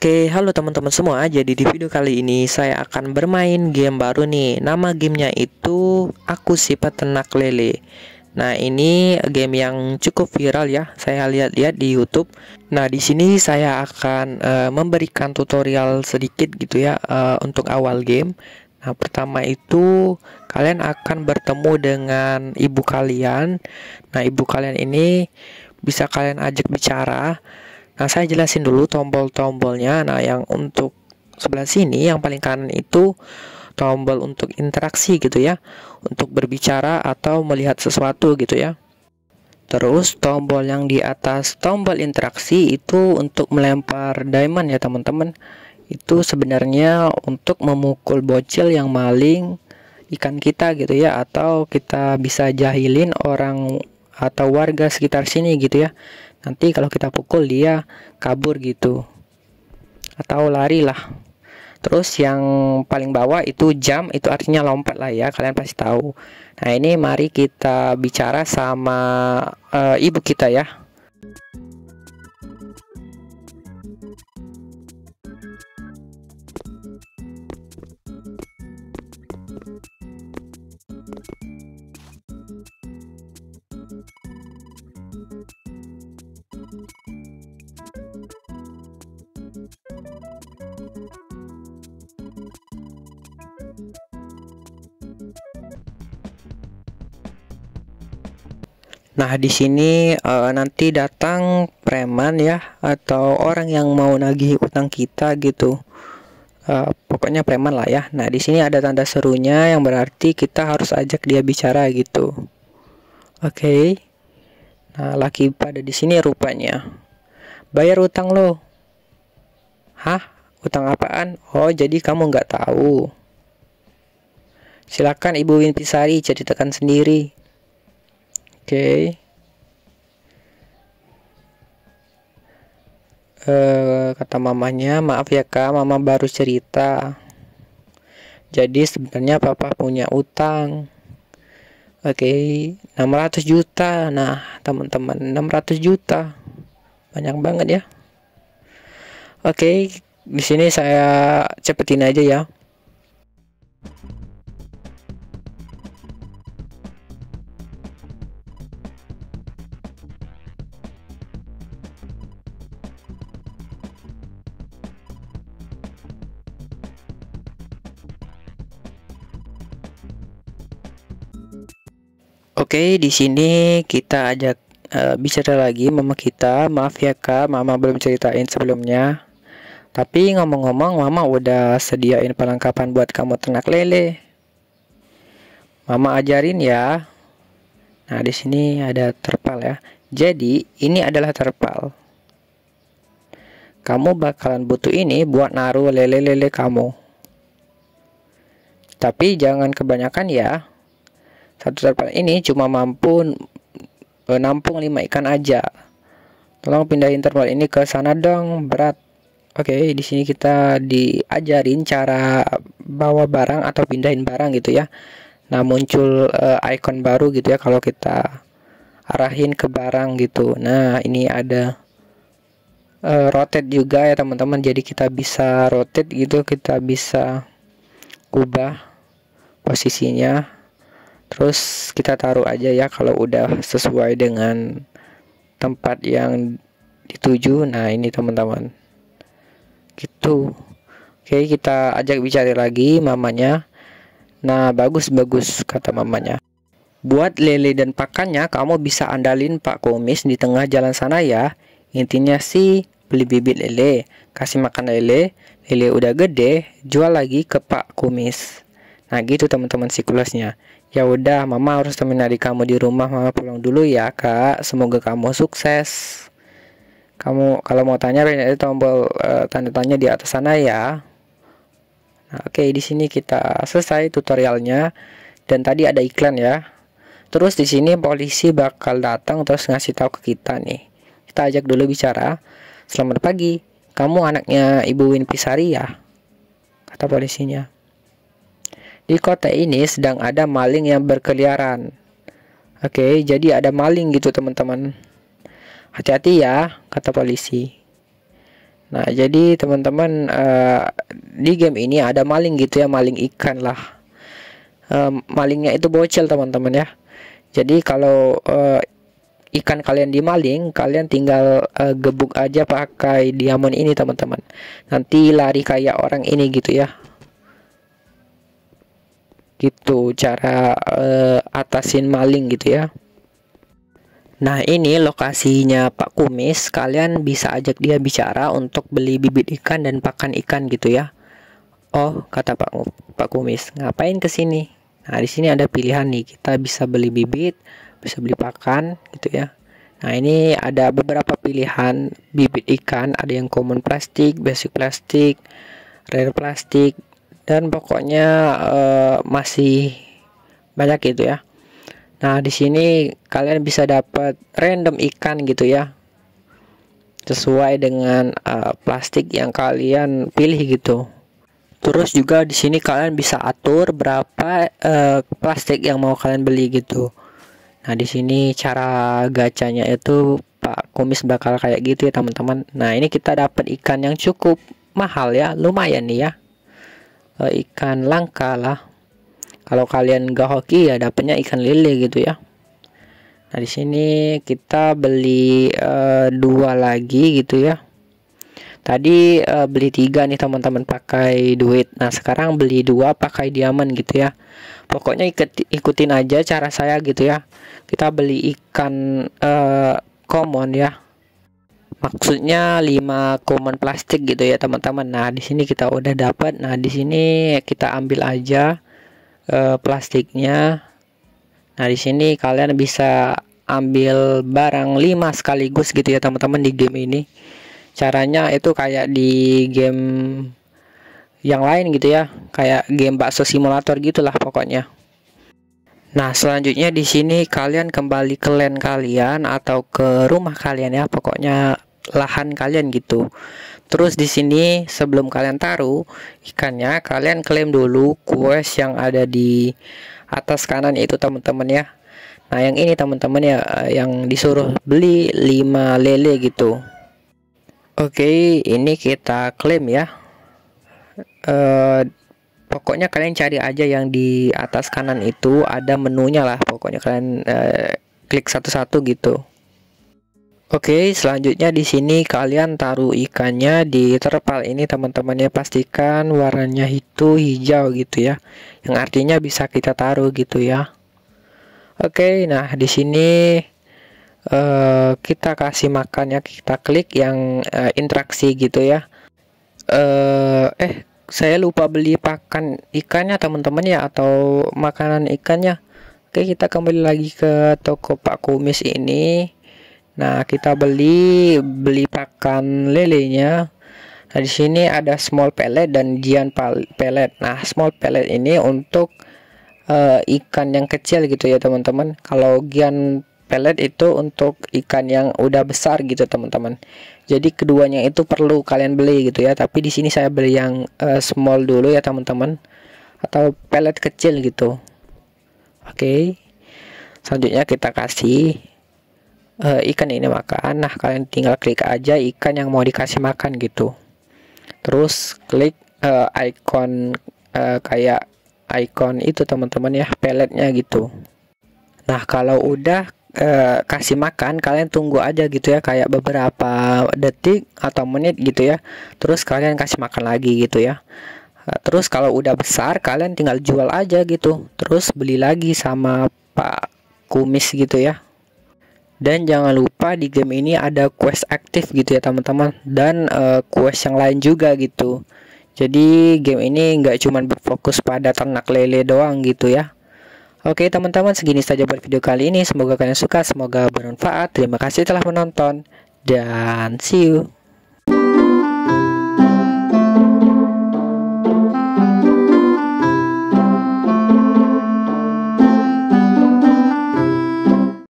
Oke, halo teman-teman semua. Jadi di video kali ini saya akan bermain game baru nih. Nama gamenya itu Aku Si Peternak Lele. Nah, ini game yang cukup viral ya. Saya lihat-lihat ya di YouTube. Nah, di sini saya akan uh, memberikan tutorial sedikit gitu ya uh, untuk awal game. Nah, pertama itu kalian akan bertemu dengan ibu kalian. Nah, ibu kalian ini bisa kalian ajak bicara. Nah, saya jelasin dulu tombol-tombolnya. Nah, yang untuk sebelah sini yang paling kanan itu tombol untuk interaksi gitu ya, untuk berbicara atau melihat sesuatu gitu ya. Terus tombol yang di atas tombol interaksi itu untuk melempar diamond ya teman-teman. Itu sebenarnya untuk memukul bocil yang maling ikan kita gitu ya atau kita bisa jahilin orang atau warga sekitar sini gitu ya nanti kalau kita pukul dia kabur gitu atau lari lah terus yang paling bawah itu jam itu artinya lompat lah ya kalian pasti tahu nah ini mari kita bicara sama uh, ibu kita ya Nah, di sini uh, nanti datang preman ya atau orang yang mau nagih utang kita gitu. Uh, pokoknya preman lah ya. Nah, di sini ada tanda serunya yang berarti kita harus ajak dia bicara gitu. Oke. Okay. Nah, laki pada di sini rupanya. Bayar utang lo. Hah? Utang apaan? Oh, jadi kamu nggak tahu. Silakan Ibu Winpisari ceritakan sendiri okay. uh, eh, kata mamanya maaf ya kak mama baru cerita jadi sebenarnya papa punya utang oke okay. 600 juta nah teman-teman 600 juta banyak banget ya oke okay. di sini saya cepetin aja ya Oke, di sini kita ajak uh, bicara lagi mama kita. Maaf ya kak, mama belum ceritain sebelumnya. Tapi ngomong-ngomong, mama udah sediain perlengkapan buat kamu ternak lele. Mama ajarin ya. Nah, di sini ada terpal ya. Jadi, ini adalah terpal. Kamu bakalan butuh ini buat naruh lele-lele kamu. Tapi jangan kebanyakan ya, satu terpal ini cuma mampu menampung eh, lima ikan aja. Tolong pindahin terpal ini ke sana dong, berat. Oke, okay, di sini kita diajarin cara bawa barang atau pindahin barang gitu ya. Nah, muncul uh, icon baru gitu ya kalau kita arahin ke barang gitu. Nah, ini ada uh, rotate juga ya teman-teman. Jadi kita bisa rotate gitu, kita bisa ubah posisinya terus kita taruh aja ya kalau udah sesuai dengan tempat yang dituju nah ini teman-teman gitu oke kita ajak bicara lagi mamanya nah bagus bagus kata mamanya buat lele dan pakannya kamu bisa andalin pak komis di tengah jalan sana ya intinya sih beli bibit lele kasih makan lele lele udah gede jual lagi ke pak komis nah gitu teman-teman sikulasnya Ya udah, mama harus temenin adik kamu di rumah. Mama pulang dulu ya, Kak. Semoga kamu sukses. Kamu kalau mau tanya ada tombol uh, tanda tanya di atas sana ya. Nah, oke, okay, di sini kita selesai tutorialnya dan tadi ada iklan ya. Terus di sini polisi bakal datang terus ngasih tahu ke kita nih. Kita ajak dulu bicara. Selamat pagi. Kamu anaknya Ibu Winpisari ya? Kata polisinya. Di kota ini sedang ada maling yang berkeliaran. Oke, jadi ada maling gitu teman-teman. Hati-hati ya, kata polisi. Nah, jadi teman-teman uh, di game ini ada maling gitu ya, maling ikan lah. Uh, malingnya itu bocil teman-teman ya. Jadi kalau uh, ikan kalian dimaling, kalian tinggal uh, gebuk aja pakai diamond ini teman-teman. Nanti lari kayak orang ini gitu ya gitu cara uh, atasin maling gitu ya Nah ini lokasinya Pak Kumis kalian bisa ajak dia bicara untuk beli bibit ikan dan pakan ikan gitu ya Oh kata Pak Pak Kumis ngapain kesini Nah di sini ada pilihan nih kita bisa beli bibit bisa beli pakan gitu ya Nah ini ada beberapa pilihan bibit ikan ada yang common plastik basic plastik rare plastik dan pokoknya uh, masih banyak gitu ya nah di sini kalian bisa dapat random ikan gitu ya sesuai dengan uh, plastik yang kalian pilih gitu terus juga di sini kalian bisa atur berapa uh, plastik yang mau kalian beli gitu nah di sini cara gacanya itu Pak Kumis bakal kayak gitu ya teman-teman. Nah ini kita dapat ikan yang cukup mahal ya, lumayan nih ya uh, ikan langka lah kalau kalian gak hoki ya dapatnya ikan lele gitu ya nah di sini kita beli uh, dua lagi gitu ya tadi uh, beli tiga nih teman-teman pakai duit nah sekarang beli dua pakai diamond gitu ya pokoknya ikut, ikutin aja cara saya gitu ya kita beli ikan uh, common ya maksudnya 5 common plastik gitu ya teman-teman nah di sini kita udah dapat nah di sini kita ambil aja uh, plastiknya nah di sini kalian bisa ambil barang 5 sekaligus gitu ya teman-teman di game ini caranya itu kayak di game yang lain gitu ya kayak game bakso simulator gitulah pokoknya Nah, selanjutnya di sini kalian kembali ke land kalian atau ke rumah kalian ya. Pokoknya lahan kalian gitu. Terus di sini sebelum kalian taruh ikannya, kalian klaim dulu quest yang ada di atas kanan itu teman-teman ya. Nah, yang ini teman-teman ya eh, yang disuruh beli 5 lele gitu. Oke, ini kita klaim ya. Uh, pokoknya kalian cari aja yang di atas kanan itu ada menunya lah pokoknya kalian uh, klik satu-satu gitu Oke, selanjutnya di sini kalian taruh ikannya di terpal ini teman temannya pastikan warnanya itu hijau gitu ya. Yang artinya bisa kita taruh gitu ya. Oke, nah di sini uh, kita kasih makannya kita klik yang uh, interaksi gitu ya. Uh, eh, saya lupa beli pakan ikannya teman-teman ya atau makanan ikannya. Oke, kita kembali lagi ke toko Pak Kumis ini Nah, kita beli beli pakan lelenya. Nah, di sini ada small pellet dan giant pellet. Nah, small pellet ini untuk uh, ikan yang kecil gitu ya, teman-teman. Kalau giant pellet itu untuk ikan yang udah besar gitu, teman-teman. Jadi keduanya itu perlu kalian beli gitu ya, tapi di sini saya beli yang uh, small dulu ya, teman-teman. Atau pellet kecil gitu. Oke. Okay. Selanjutnya kita kasih uh, ikan ini makan nah kalian tinggal klik aja ikan yang mau dikasih makan gitu terus klik uh, icon uh, kayak icon itu teman-teman ya peletnya gitu nah kalau udah e, kasih makan kalian tunggu aja gitu ya kayak beberapa detik atau menit gitu ya terus kalian kasih makan lagi gitu ya terus kalau udah besar kalian tinggal jual aja gitu terus beli lagi sama pak kumis gitu ya dan jangan lupa di game ini ada quest aktif gitu ya teman-teman dan uh, quest yang lain juga gitu jadi game ini nggak cuma berfokus pada ternak lele doang gitu ya Oke teman-teman segini saja buat video kali ini Semoga kalian suka, semoga bermanfaat Terima kasih telah menonton Dan see you